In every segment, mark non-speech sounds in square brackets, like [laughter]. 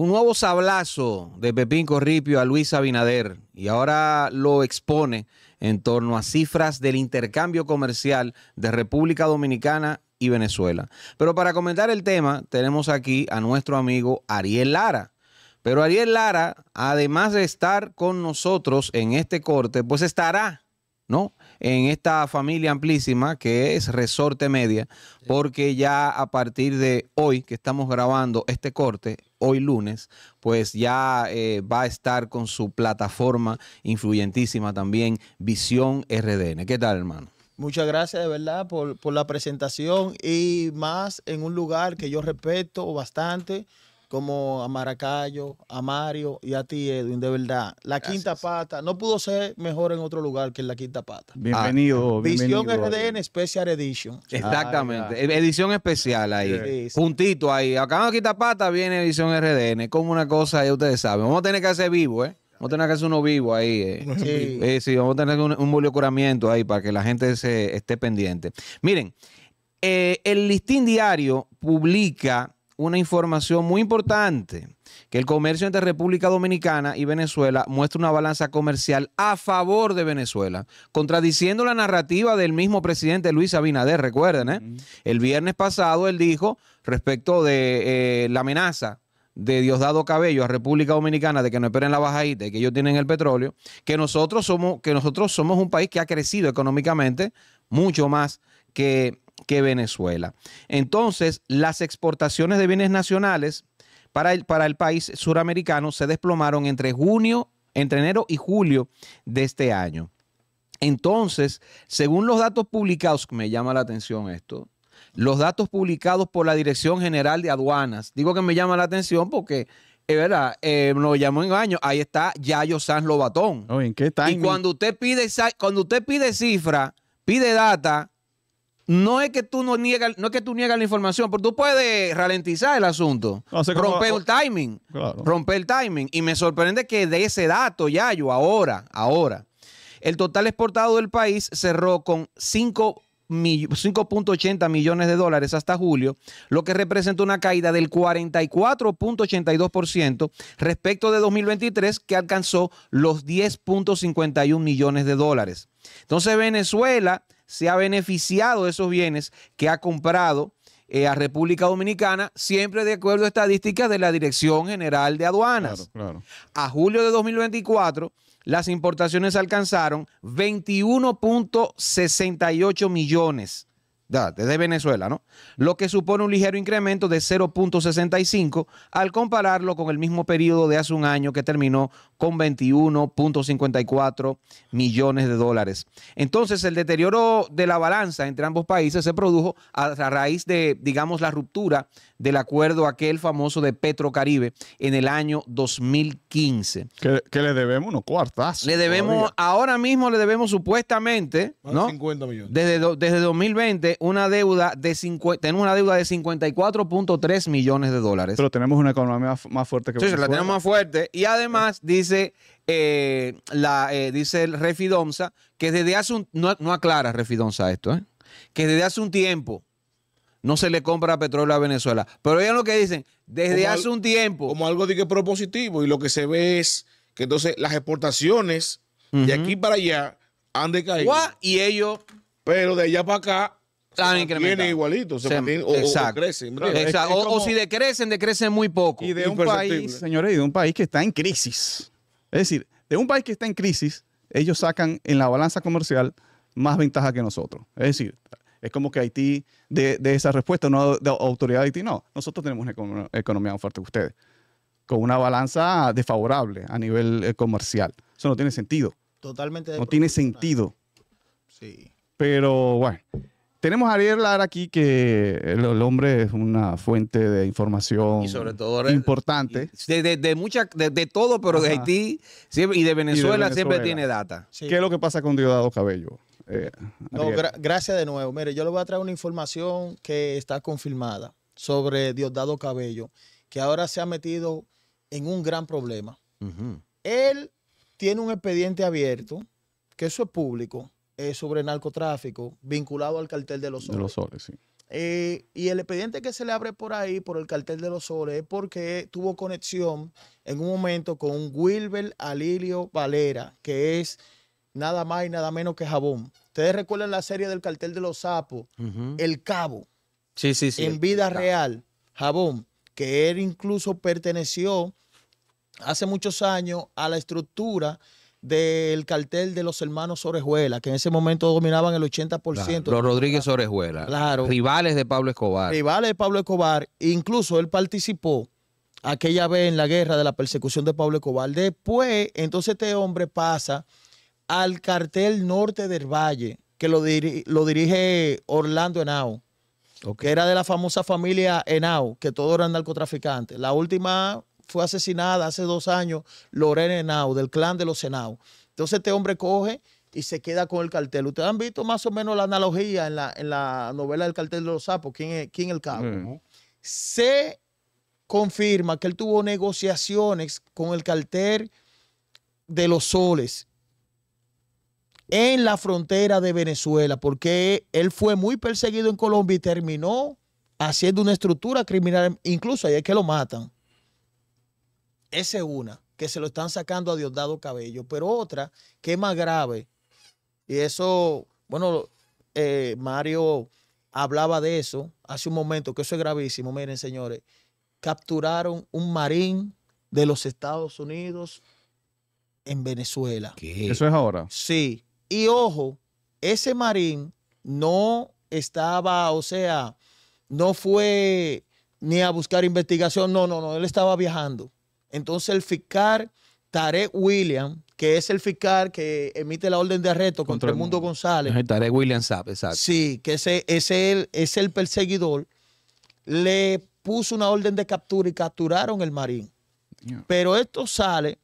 Un nuevo sablazo de Pepín Corripio a Luis Abinader y ahora lo expone en torno a cifras del intercambio comercial de República Dominicana y Venezuela. Pero para comentar el tema tenemos aquí a nuestro amigo Ariel Lara. Pero Ariel Lara, además de estar con nosotros en este corte, pues estará, ¿no? en esta familia amplísima que es Resorte Media, porque ya a partir de hoy que estamos grabando este corte, hoy lunes, pues ya eh, va a estar con su plataforma influyentísima también, Visión RDN. ¿Qué tal, hermano? Muchas gracias de verdad por, por la presentación y más en un lugar que yo respeto bastante como a Maracayo, a Mario y a ti, Edwin, de verdad. La quinta pata no pudo ser mejor en otro lugar que en la quinta pata. Ah, ah, bienvenido, Visión RDN Special Edition. Ah, Exactamente, edición especial ahí. Puntito ahí. Acá en la quinta pata viene edición RDN. Como una cosa, ya ustedes saben. Vamos a tener que hacer vivo, ¿eh? Vamos a tener que hacer uno vivo ahí. Eh. Sí. sí. vamos a tener un, un curamiento ahí para que la gente se esté pendiente. Miren, eh, el listín diario publica una información muy importante, que el comercio entre República Dominicana y Venezuela muestra una balanza comercial a favor de Venezuela, contradiciendo la narrativa del mismo presidente Luis Abinader, recuerden, ¿eh? El viernes pasado él dijo respecto de eh, la amenaza de Diosdado Cabello a República Dominicana de que no esperen la bajadita y que ellos tienen el petróleo, que nosotros somos, que nosotros somos un país que ha crecido económicamente mucho más que que Venezuela. Entonces, las exportaciones de bienes nacionales para el, para el país suramericano se desplomaron entre junio, entre enero y julio de este año. Entonces, según los datos publicados, me llama la atención esto, los datos publicados por la Dirección General de Aduanas, digo que me llama la atención porque es verdad, eh, nos llamó en año. Ahí está Yayo Sanz Lobatón. ¿en qué y cuando usted pide cuando usted pide cifra, pide data, no es que tú no niegas, no es que tú niegas la información, pero tú puedes ralentizar el asunto, romper el timing, romper el timing. Y me sorprende que de ese dato, ya yo ahora, ahora, el total exportado del país cerró con 5.80 millones de dólares hasta julio, lo que representa una caída del 44.82% respecto de 2023 que alcanzó los 10.51 millones de dólares. Entonces Venezuela se ha beneficiado de esos bienes que ha comprado eh, a República Dominicana, siempre de acuerdo a estadísticas de la Dirección General de Aduanas. A julio de 2024, las importaciones alcanzaron 21.68 millones desde Venezuela, ¿no? Lo que supone un ligero incremento de 0.65 al compararlo con el mismo periodo de hace un año que terminó con 21.54 millones de dólares. Entonces, el deterioro de la balanza entre ambos países se produjo a raíz de, digamos, la ruptura del acuerdo aquel famoso de Petrocaribe en el año 2015. Que, le debemos unos cuartas Le debemos, ahora mismo le debemos supuestamente, Desde, desde 2020, una deuda de 50, tenemos una deuda de 54.3 millones de dólares. Pero tenemos una economía más fuerte que Sí, la tenemos más fuerte. Y además, dice dice, eh, la, eh, dice el Refidonza, que desde hace un... No, aclara Refidomsa esto, ¿eh? Que desde hace un tiempo no se le compra petróleo a Venezuela. Pero vean lo que dicen, desde hace un tiempo... Como algo de que propositivo y lo que se ve es que entonces las exportaciones de aquí para allá han decaído. Y ellos... Pero de allá para acá tiene igualito, o, o, si decrecen, decrecen muy poco. Y de un país, señores, y de un país que está en crisis. Es decir, de un país que está en crisis, ellos sacan en la balanza comercial más ventaja que nosotros. Es decir, es como que Haití de, esa respuesta, no de autoridad de Haití, no. Nosotros tenemos una economía, más fuerte que ustedes, con una balanza desfavorable a nivel eh, comercial. Eso no tiene sentido. Totalmente. No tiene sentido. Sí. Pero bueno, tenemos a Ariel Lara aquí, que el, hombre es una fuente de información importante. de, de, todo, pero de Haití y, de Venezuela, siempre tiene data. ¿Qué es lo que pasa con Diosdado Cabello? Eh, gracias de nuevo. Mire, yo le voy a traer una información que está confirmada sobre Diosdado Cabello, que ahora se ha metido en un gran problema. Él tiene un expediente abierto, que eso es público, eh, sobre narcotráfico vinculado al cartel de los soles. Eh, y el expediente que se le abre por ahí, por el cartel de los soles, es porque tuvo conexión en un momento con Wilber Alilio Valera, que es nada más y nada menos que Jabón. Ustedes recuerdan la serie del cartel de los sapos, El Cabo. Sí, sí, sí. En vida real, Jabón, que él incluso perteneció hace muchos años a la estructura del cartel de los hermanos Orejuela, que en ese momento dominaban el 80%. los Rodríguez Orejuela. Claro. Rivales de Pablo Escobar. Rivales de Pablo Escobar. Incluso él participó aquella vez en la guerra de la persecución de Pablo Escobar. Después, entonces este hombre pasa al cartel norte del Valle, que lo, dirige Orlando Henao, que era de la famosa familia Henao, que todos eran narcotraficantes. La última fue asesinada hace dos años Lorena Henao, del clan de los Henao. Entonces este hombre coge y se queda con el cartel. Ustedes han visto más o menos la analogía en la, novela del cartel de los sapos, ¿quién es, el cabo? Se confirma que él tuvo negociaciones con el cartel de los soles en la frontera de Venezuela, porque él fue muy perseguido en Colombia y terminó haciendo una estructura criminal, incluso ahí es que lo matan. Esa es una, que se lo están sacando a Diosdado Cabello, pero otra que es más grave. Y eso, bueno, eh, Mario hablaba de eso hace un momento, que eso es gravísimo. Miren, señores, capturaron un marín de los Estados Unidos en Venezuela. ¿Eso es ahora? Sí. Y ojo, ese marín no estaba, o sea, no fue ni a buscar investigación, no, no, no, él estaba viajando. Entonces el fiscal Tarek William, que es el fiscal que emite la orden de arresto contra, el mundo González. El Tarek William sabe, exacto. Sí, que ese, es el perseguidor. Le puso una orden de captura y capturaron el marín. Pero esto sale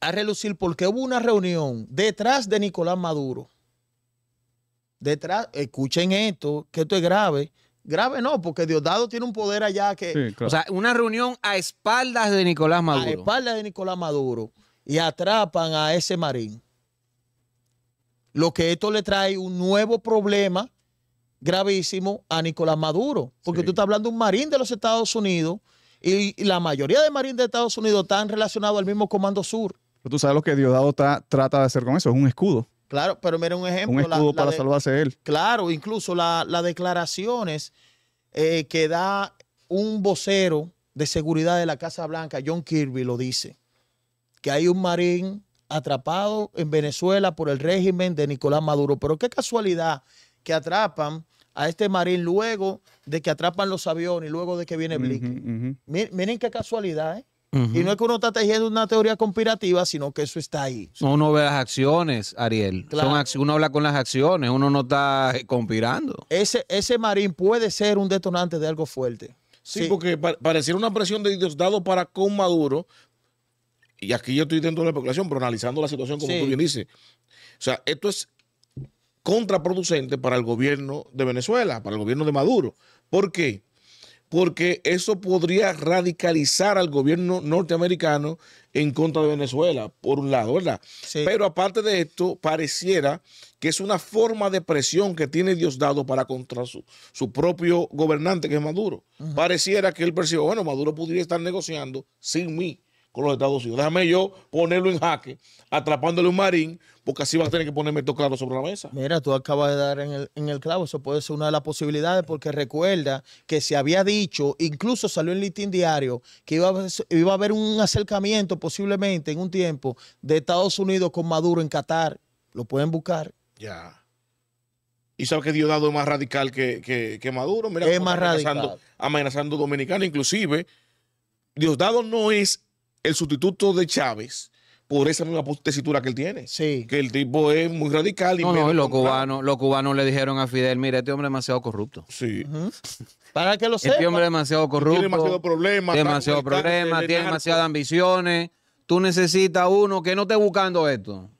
a relucir porque hubo una reunión detrás de Nicolás Maduro. Detrás, escuchen esto, que esto es grave. Grave no, porque Diosdado tiene un poder allá que... O sea, una reunión a espaldas de Nicolás Maduro. A espaldas de Nicolás Maduro. Y atrapan a ese marín. Lo que esto le trae un nuevo problema gravísimo a Nicolás Maduro. Porque tú estás hablando de un marín de los Estados Unidos y la mayoría de marines de Estados Unidos están relacionados al mismo Comando Sur. Pero tú sabes lo que Diosdado trata de hacer con eso, es un escudo. Claro, pero mire un ejemplo. Un escudo para salvarse él. Claro, incluso las la declaraciones eh, que da un vocero de seguridad de la Casa Blanca, John Kirby, lo dice, que hay un marín atrapado en Venezuela por el régimen de Nicolás Maduro. Pero qué casualidad que atrapan a este marín luego de que atrapan los aviones y luego de que viene Blinken. miren, miren, qué casualidad, ¿eh? Y no es que uno está tejiendo una teoría conspirativa, sino que eso está ahí. Uno ve las acciones, Ariel. uno habla con las acciones, uno no está eh, conspirando. Ese, ese marín puede ser un detonante de algo fuerte. Sí, porque pareciera una presión de Dios dado para con Maduro. Y aquí yo estoy dentro de la especulación, pero analizando la situación como tú bien dices. O sea, esto es contraproducente para el gobierno de Venezuela, para el gobierno de Maduro. ¿Por qué? porque eso podría radicalizar al gobierno norteamericano en contra de Venezuela, por un lado, ¿verdad? Pero aparte de esto, pareciera que es una forma de presión que tiene Dios dado para contra su, propio gobernante, que es Maduro. Pareciera que él percibe, bueno, Maduro podría estar negociando sin mí con los Estados Unidos. Déjame yo ponerlo en jaque, atrapándole un marín, porque así va a tener que ponerme esto claro sobre la mesa. Mira, tú acabas de dar en el, en clavo, eso puede ser una de las posibilidades, porque recuerda que se había dicho, incluso salió en Litín Diario, que iba a, haber, iba a haber un acercamiento posiblemente en un tiempo de Estados Unidos con Maduro en Qatar. Lo pueden buscar. Ya. Y sabe que Diosdado es más radical que, Maduro. Mira, es más amenazando, radical. Amenazando a Inclusive, Diosdado no es el sustituto de Chávez por esa misma tesitura que él tiene. Sí. Que el tipo es muy radical. Y no, no, y los cubanos, le dijeron a Fidel, mira, este hombre es demasiado corrupto. Sí. Para que lo este sepa. Este hombre es demasiado corrupto. Tiene demasiado problemas Demasiado problemas, tiene demasiadas ambiciones. Tú necesitas uno que no esté buscando esto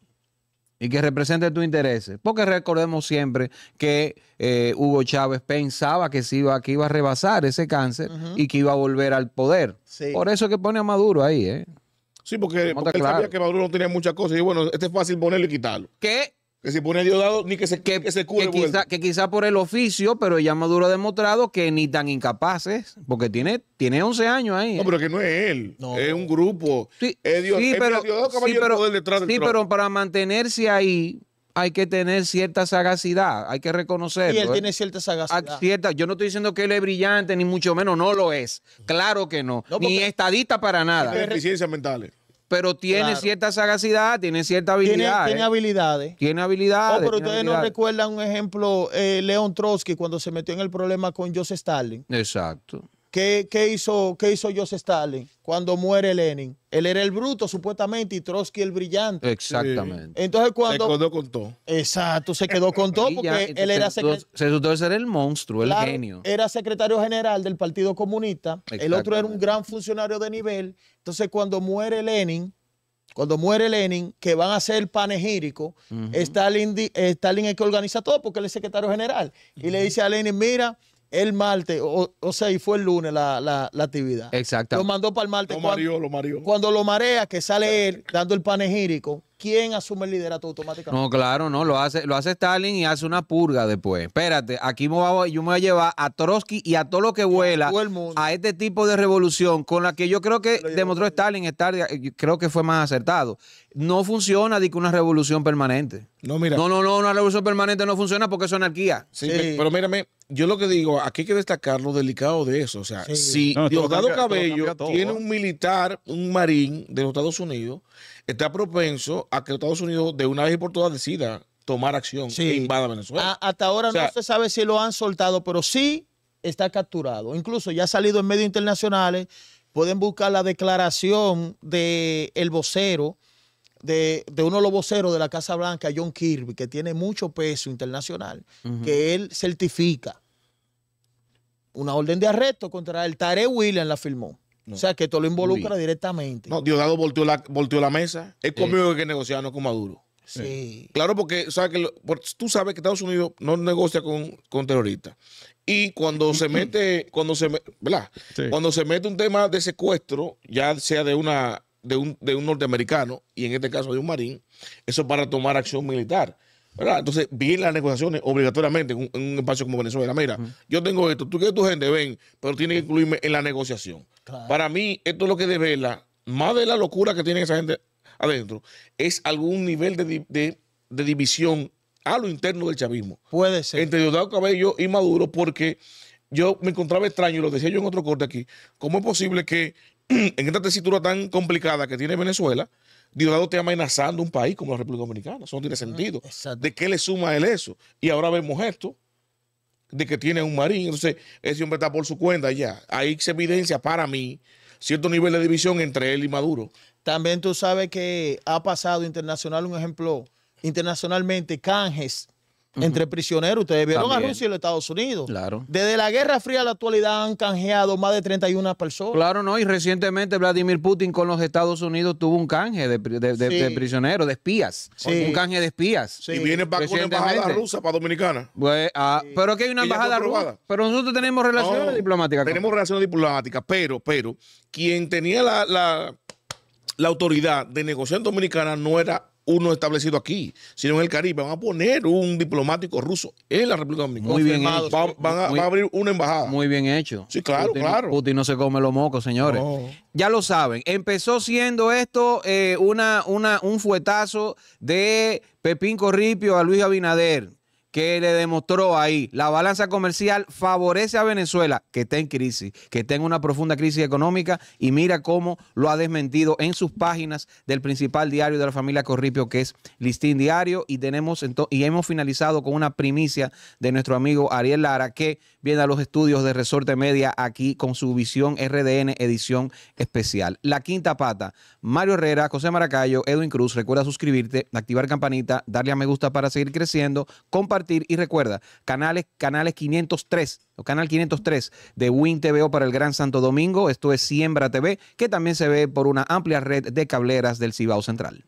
y que represente tu intereses. Porque recordemos siempre que eh, Hugo Chávez pensaba que, iba, que iba a rebasar ese cáncer y que iba a volver al poder. Por eso es que pone a Maduro ahí, ¿eh? Sí, porque, él sabía que Maduro no tenía muchas cosas. Y bueno, este es fácil ponerlo y quitarlo. ¿Qué? Que se pone Diosdado, ni que se, que, que Que quizá, por el oficio, pero ya Maduro ha demostrado que ni tan incapaces, porque tiene, tiene 11 años ahí. No, pero que no es él, es un grupo. Sí, sí, pero, sí, pero, para mantenerse ahí hay que tener cierta sagacidad, hay que reconocerlo. Y él ¿eh? tiene cierta ah, sagacidad. yo no estoy diciendo que él es brillante, ni mucho menos, no lo es. Claro que no. no ni estadista para nada. Tiene deficiencias mentales pero tiene cierta sagacidad, tiene cierta habilidad. ¿eh? Tiene, habilidades. Tiene habilidades. Oh, pero ustedes no recuerdan un ejemplo, eh, León Trotsky, cuando se metió en el problema con Joseph Stalin. Exacto. ¿Qué, hizo, qué hizo Joseph Stalin cuando muere Lenin? Él era el bruto, supuestamente, y Trotsky el brillante. Exactamente. Entonces cuando... Se quedó con todo. Exacto, se quedó con todo [laughs] porque él era secretario... Se ser el monstruo, el genio. Era secretario general del Partido Comunista. El otro era un gran funcionario de nivel. Entonces cuando muere Lenin, cuando muere Lenin, que van a ser el panegírico, Stalin, Stalin es que organiza todo porque él es secretario general. Y le dice a Lenin, mira, el martes, o, o sea, y fue el lunes la, la, la actividad. Exacto. Lo mandó para el martes. Lo mareó, lo Cuando lo marea, que sale él dando el panegírico, ¿quién asume el liderato automáticamente? No, claro, no, lo hace, lo hace Stalin y hace una purga después. Espérate, aquí me yo me voy a llevar a Trotsky y a todo lo que vuela a, a este tipo de revolución con la que yo creo que demostró Stalin estar, eh, creo que fue más acertado no funciona de que una revolución permanente. No, mira. No, no, no, una revolución permanente no funciona porque es anarquía. Sí, Pero, mírame, yo lo que digo, aquí hay que destacar lo delicado de eso. O sea, si Diosdado Cabello tiene ¿eh? un militar, un marín de los Estados Unidos, está propenso a que los Estados Unidos de una vez y por todas decida tomar acción e invada Venezuela. hasta ahora no se sabe si lo han soltado, pero sí está capturado. Incluso ya ha salido en medios internacionales, pueden buscar la declaración del el vocero de, uno de los voceros de la Casa Blanca, John Kirby, que tiene mucho peso internacional, que él certifica una orden de arresto contra el Tare William la firmó. O sea, que esto lo involucra directamente. No, Diosdado volteó la, volteó la mesa. Es conmigo eh. que negociar, no con Maduro. Sí. Claro, porque, que tú sabes que Estados Unidos no negocia con, con terroristas. Y cuando se mete, cuando se, Cuando se mete un tema de secuestro, ya sea de una de un, de un norteamericano y en este caso de un marín, eso para tomar acción militar. Entonces, bien las negociaciones obligatoriamente en un, espacio como Venezuela. Mira, yo tengo esto, tú que tu gente ven, pero tiene que incluirme en la negociación. Para mí, esto es lo que devela, más de la locura que tiene esa gente adentro, es algún nivel de, de división a lo interno del chavismo. Puede ser. Entre Diosdado Cabello y Maduro, porque yo me encontraba extraño, y lo decía yo en otro corte aquí, ¿cómo es posible que [clears throat] en esta tesitura tan complicada que tiene Venezuela, Diosdado está amenazando un país como la República Dominicana. Eso no tiene ah, sentido. ¿De qué le suma él eso? Y ahora vemos esto de que tiene un marín. Entonces, ese hombre está por su cuenta ya. Ahí se evidencia para mí cierto nivel de división entre él y Maduro. También tú sabes que ha pasado internacional un ejemplo internacionalmente, canjes entre prisioneros. Ustedes vieron a Rusia y los Estados Unidos. Claro. Desde la Guerra Fría a la actualidad han canjeado más de 31 personas. Claro, no. Y recientemente Vladimir Putin con los Estados Unidos tuvo un canje de, prisioneros, de espías. Sí. Un canje de espías. Sí. Y viene para la embajada rusa, para dominicana. Pues, ah, pero aquí hay una embajada rusa. Pero nosotros tenemos relaciones diplomáticas. Tenemos relaciones diplomáticas, pero, pero, quien tenía la, la autoridad de negociación dominicana no era uno establecido aquí, sino en el Caribe. Van a poner un diplomático ruso en la República Dominicana. Muy bien hecho. van a, abrir una embajada. Muy bien hecho. Sí, claro, claro. Putin no se come los mocos, señores. Ya lo saben. Empezó siendo esto eh, una, una, un fuetazo de Pepín Corripio a Luis Abinader que le demostró ahí, la balanza comercial favorece a Venezuela, que está en crisis, que está en una profunda crisis económica, y mira cómo lo ha desmentido en sus páginas del principal diario de la familia Corripio, que es Listín Diario, y, tenemos y hemos finalizado con una primicia de nuestro amigo Ariel Lara, que viene a los estudios de Resorte Media aquí con su visión RDN edición especial. La quinta pata, Mario Herrera, José Maracayo, Edwin Cruz, recuerda suscribirte, activar campanita, darle a me gusta para seguir creciendo, compartir y recuerda, canales, canales 503, o canal 503 de Win TVO para el Gran Santo Domingo, esto es Siembra TV, que también se ve por una amplia red de cableras del Cibao Central.